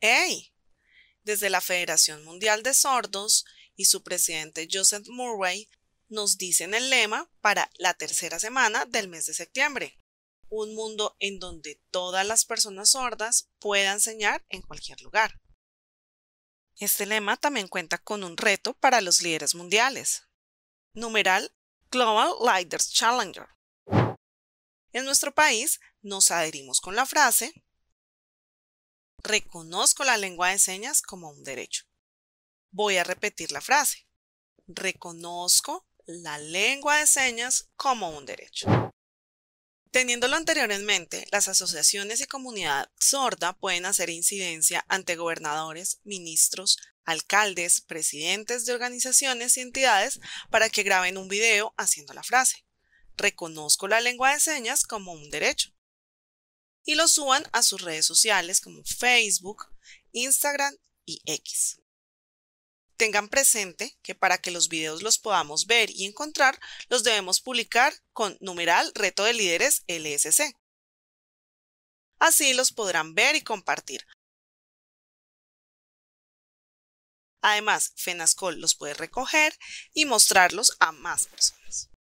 ¡Ey! Desde la Federación Mundial de Sordos y su presidente Joseph Murray nos dicen el lema para la tercera semana del mes de septiembre. Un mundo en donde todas las personas sordas puedan enseñar en cualquier lugar. Este lema también cuenta con un reto para los líderes mundiales. Numeral Global Leaders Challenger. En nuestro país nos adherimos con la frase Reconozco la lengua de señas como un derecho. Voy a repetir la frase. Reconozco la lengua de señas como un derecho. Teniéndolo anteriormente, anterior en mente, las asociaciones y comunidad sorda pueden hacer incidencia ante gobernadores, ministros, alcaldes, presidentes de organizaciones y entidades para que graben un video haciendo la frase. Reconozco la lengua de señas como un derecho y los suban a sus redes sociales como Facebook, Instagram y X. Tengan presente que para que los videos los podamos ver y encontrar, los debemos publicar con numeral Reto de Líderes LSC. Así los podrán ver y compartir. Además, FENASCOL los puede recoger y mostrarlos a más personas.